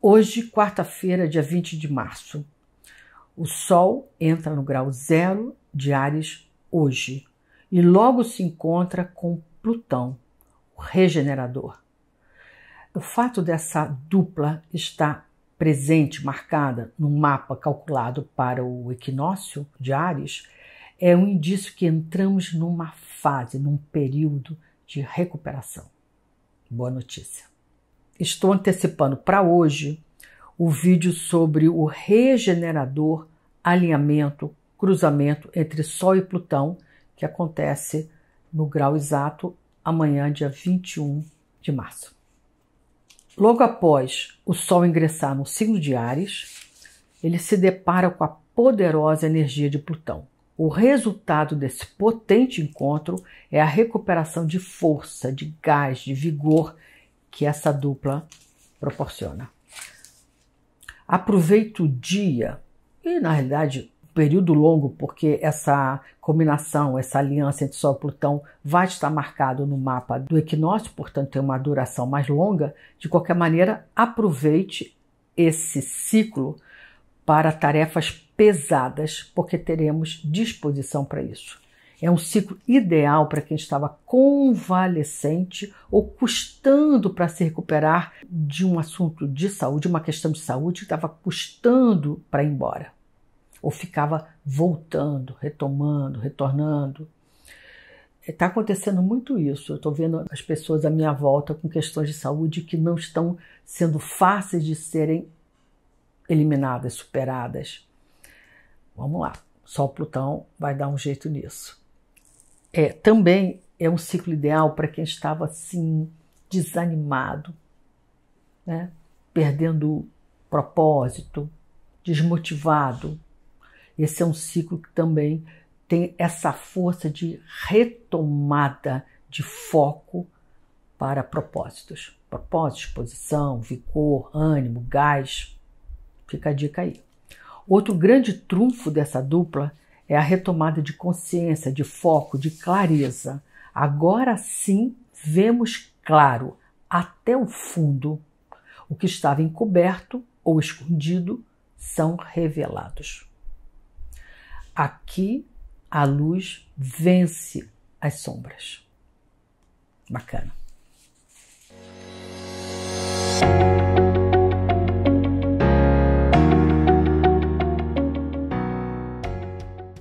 Hoje, quarta-feira, dia 20 de março, o Sol entra no grau zero de Ares hoje e logo se encontra com Plutão, o regenerador. O fato dessa dupla estar presente, marcada no mapa calculado para o equinócio de Ares, é um indício que entramos numa fase, num período de recuperação. Boa notícia estou antecipando para hoje o vídeo sobre o regenerador alinhamento, cruzamento entre Sol e Plutão, que acontece no grau exato amanhã, dia 21 de março. Logo após o Sol ingressar no signo de Ares, ele se depara com a poderosa energia de Plutão. O resultado desse potente encontro é a recuperação de força, de gás, de vigor que essa dupla proporciona. Aproveite o dia e, na realidade, período longo, porque essa combinação, essa aliança entre Sol e Plutão vai estar marcado no mapa do equinócio, portanto tem uma duração mais longa. De qualquer maneira, aproveite esse ciclo para tarefas pesadas, porque teremos disposição para isso. É um ciclo ideal para quem estava convalescente ou custando para se recuperar de um assunto de saúde, uma questão de saúde que estava custando para ir embora. Ou ficava voltando, retomando, retornando. Está é, acontecendo muito isso. Eu estou vendo as pessoas à minha volta com questões de saúde que não estão sendo fáceis de serem eliminadas, superadas. Vamos lá, só Plutão vai dar um jeito nisso. É, também é um ciclo ideal para quem estava assim, desanimado, né? perdendo propósito, desmotivado. Esse é um ciclo que também tem essa força de retomada de foco para propósitos. Propósitos, posição, vigor, ânimo, gás. Fica a dica aí. Outro grande trunfo dessa dupla é é a retomada de consciência, de foco, de clareza. Agora sim vemos claro, até o fundo. O que estava encoberto ou escondido são revelados. Aqui a luz vence as sombras. Bacana.